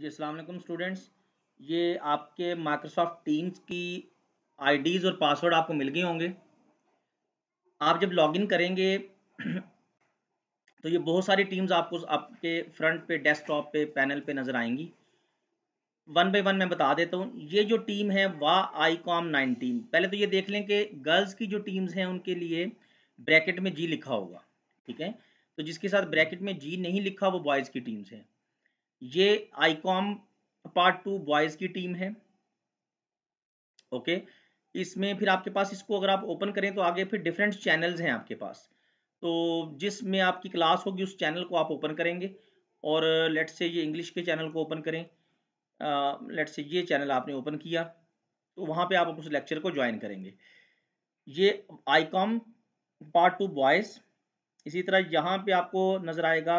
जी Aslam students ये आपके Microsoft Teams की आईडीज़ और पासवर्ड आपको मिल गए होंगे आप जब लॉगिन करेंगे तो ये बहुत सारी टीम्स आपको आपके फ्रंट पे डेस्कटॉप पे पैनल पे नज़र आएंगी वन बाई वन मैं बता देता हूँ ये जो टीम है वाह आई कॉम नाइन टीम पहले तो ये देख लें कि गर्ल्स की जो टीम्स हैं उनके लिए ब्रैकेट में जी लिखा होगा ठीक है तो जिसके साथ ब्रैकेट में जी नहीं लिखा वो बॉयज़ की टीम्स हैं ये आईकॉम पार्ट टू बॉयज की टीम है ओके इसमें फिर आपके पास इसको अगर आप ओपन करें तो आगे फिर डिफरेंट चैनल्स हैं आपके पास तो जिसमें आपकी क्लास होगी उस चैनल को आप ओपन करेंगे और लेट से ये इंग्लिश के चैनल को ओपन करें लेट से ये चैनल आपने ओपन किया तो वहाँ पे आप उस लेक्चर को ज्वाइन करेंगे ये आईकॉम पार्ट टू बॉयज़ इसी तरह यहाँ पे आपको नज़र आएगा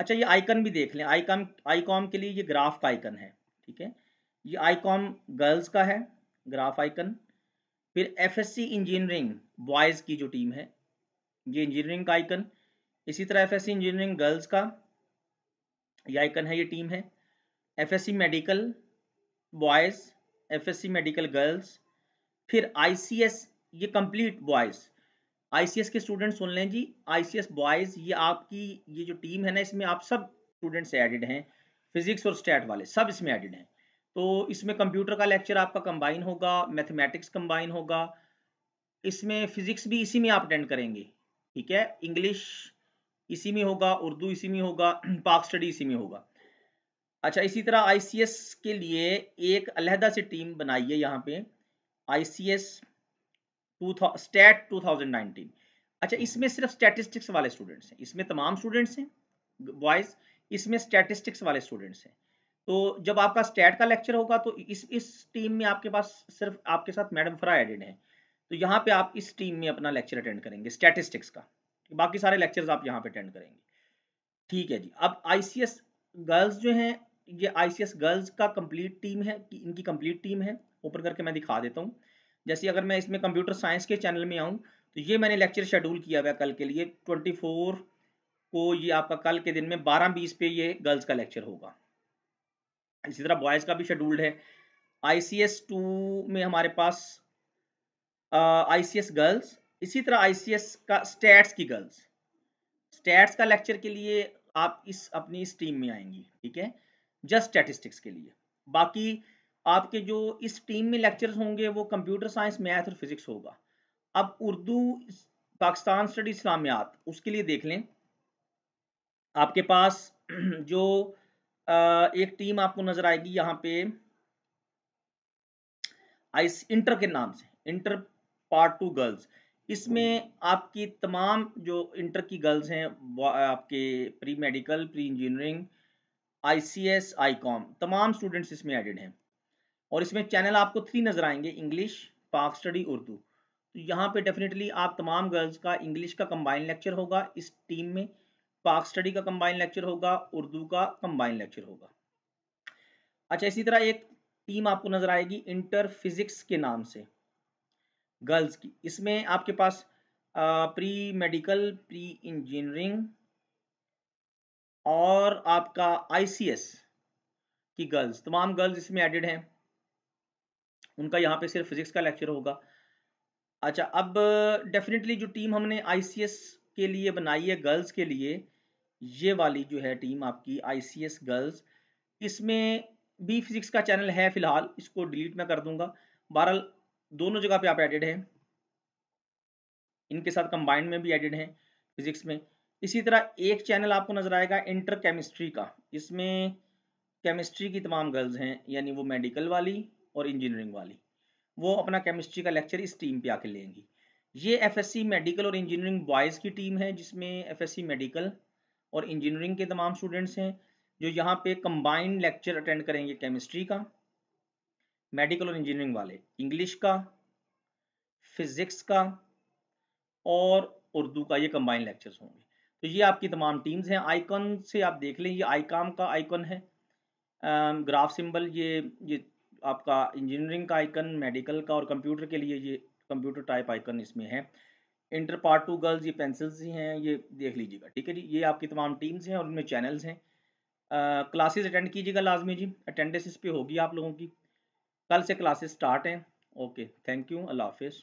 अच्छा ये आइकन भी देख लें आईकॉम आईकॉम के लिए ये ग्राफ का आइकन है ठीक है ये आईकॉम गर्ल्स का है ग्राफ आइकन फिर एफएससी इंजीनियरिंग बॉयज़ की जो टीम है ये इंजीनियरिंग का आइकन इसी तरह एफएससी इंजीनियरिंग गर्ल्स का ये आइकन है ये टीम है FSc medical boys FSc medical girls फिर आईसीएस ये कंप्लीट बॉयज़ आईसीएस के स्टूडेंट सुन लें जी आईसीएस बॉयज ये आपकी ये जो टीम है ना इसमें आप सब स्टूडेंट्स एडिड हैं फिजिक्स और स्टैट वाले सब इसमें एडिड हैं तो इसमें कंप्यूटर का लेक्चर आपका कंबाइन होगा मैथमेटिक्स कंबाइन होगा इसमें फिजिक्स भी इसी में आप अटेंड करेंगे ठीक है इंग्लिश इसी में होगा उर्दू इसी में होगा पाक स्टडी इसी में होगा अच्छा इसी तरह आईसीएस के लिए एक अलहदा से टीम बनाई है यहाँ पे आईसीएस स्टेट 2019 अच्छा हम्म। इसमें सिर्फ स्टैटिस्टिक्स वाले स्टूडेंट्स हैं इसमें तमाम स्टूडेंट्स हैं बॉयज इसमें स्टैटिस्टिक्स वाले स्टूडेंट्स हैं तो जब आपका स्टैट का लेक्चर होगा तो इस इस टीम में आपके पास सिर्फ आपके साथ मैडम फ्रा एडेड है तो यहाँ पे आप इस टीम में अपना लेक्चर अटेंड करेंगे स्टैटिस्टिक्स का बाकी सारे लेक्चर्स आप यहाँ पे अटेंड करेंगे ठीक है जी अब आई गर्ल्स जो हैं ये आई गर्ल्स का कंप्लीट टीम है इनकी कंप्लीट टीम है ओपन करके मैं दिखा देता हूँ जैसे अगर मैं इसमें कंप्यूटर साइंस के चैनल में आऊँ तो ये मैंने लेक्चर शेड्यूल किया हुआ कल के लिए ट्वेंटी फोर को ये आपका कल के दिन में बारह बीस पे ये गर्ल्स का लेक्चर होगा इसी तरह बॉयज़ का भी शेड्यूल्ड है आई सी एस टू में हमारे पास आई सी एस गर्ल्स इसी तरह आई सी एस का स्टैट्स की गर्ल्स स्टैट्स का लेक्चर के लिए आप इस अपनी स्ट्रीम में आएंगी ठीक है जस्ट स्टैटिस्टिक्स के लिए बाकी आपके जो इस टीम में लेक्चर्स होंगे वो कंप्यूटर साइंस मैथ और फिजिक्स होगा अब उर्दू पाकिस्तान स्टडी इस्लामियात उसके लिए देख लें आपके पास जो एक टीम आपको नज़र आएगी यहाँ पे आइस इंटर के नाम से इंटर पार्ट टू गर्ल्स इसमें हम्म। आपकी तमाम जो इंटर की गर्ल्स हैं आपके pre medical pre engineering ICS ICom तमाम स्टूडेंट्स इसमें एडेड हैं और इसमें चैनल आपको थ्री नज़र आएंगे इंग्लिश पाक स्टडी उर्दू तो यहाँ पे डेफिनेटली आप तमाम गर्ल्स का इंग्लिश का कंबाइन लेक्चर होगा इस टीम में पाक स्टडी का कंबाइन लेक्चर होगा उर्दू का कंबाइन लेक्चर होगा अच्छा इसी तरह एक टीम आपको नज़र आएगी इंटर फिजिक्स के नाम से गर्ल्स की इसमें आपके पास प्री मेडिकल प्री इंजीनियरिंग और आपका आईसीएस की गर्ल्स तमाम गर्ल्स इसमें एडेड हैं उनका यहाँ पे सिर्फ फिजिक्स का लेक्चर होगा अच्छा अब डेफिनेटली जो टीम हमने आई के लिए बनाई है गर्ल्स के लिए ये वाली जो है टीम आपकी आई गर्ल्स इसमें बी फिजिक्स का चैनल है फिलहाल इसको डिलीट मैं कर दूंगा बहरहाल दोनों जगह पे आप एडिड हैं इनके साथ कंबाइंड में भी एडिड हैं फिजिक्स में इसी तरह एक चैनल आपको नजर आएगा इंटर केमिस्ट्री का इसमें केमिस्ट्री की तमाम गर्ल्स हैं यानी वो मेडिकल वाली और इंजीनियरिंग वाली वो अपना केमिस्ट्री का लेक्चर इस टीम पे आके लेंगी ये एफएससी मेडिकल और इंजीनियरिंग बॉयज़ की टीम है जिसमें एफएससी मेडिकल और इंजीनियरिंग के तमाम स्टूडेंट्स हैं जो यहाँ पे कंबाइंड लेक्चर अटेंड करेंगे केमिस्ट्री का मेडिकल और इंजीनियरिंग वाले इंग्लिश का फिज़िक्स का और उर्दू का ये कंबाइंड लेक्चर्स होंगे तो ये आपकी तमाम टीम्स हैं आइकन से आप देख लें ये आईकाम का आइकन है ग्राफ सिंबल ये ये आपका इंजीनियरिंग का आइकन मेडिकल का और कंप्यूटर के लिए ये कंप्यूटर टाइप आइकन इसमें है इंटर पार्ट टू गर्ल्स ये पेंसिल्स ही हैं ये देख लीजिएगा ठीक है जी ये आपकी तमाम टीम्स हैं और उनमें चैनल्स हैं क्लासेस अटेंड कीजिएगा लाजमी जी अटेंडेंस इस पर होगी आप लोगों की कल से क्लासेस स्टार्ट हैं ओके थैंक यू अल्लाह हाफिज़